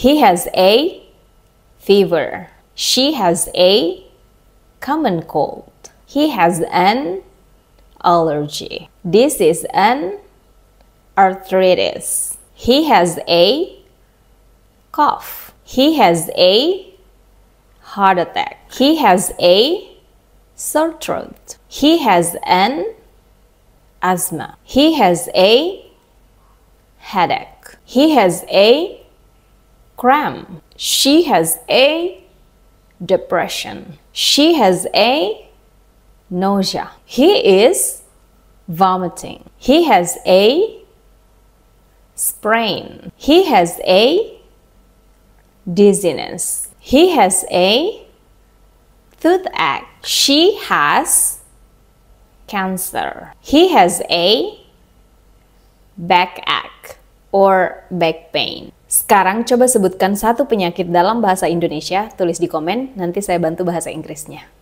He has a fever. She has a common cold. He has an allergy. This is an arthritis. He has a cough. He has a heart attack. He has a sore throat. He has an asthma. He has a headache. He has a she has a depression. She has a nausea. He is vomiting. He has a sprain. He has a dizziness. He has a toothache. She has cancer. He has a backache or back pain. Sekarang coba sebutkan satu penyakit dalam bahasa Indonesia, tulis di komen, nanti saya bantu bahasa Inggrisnya.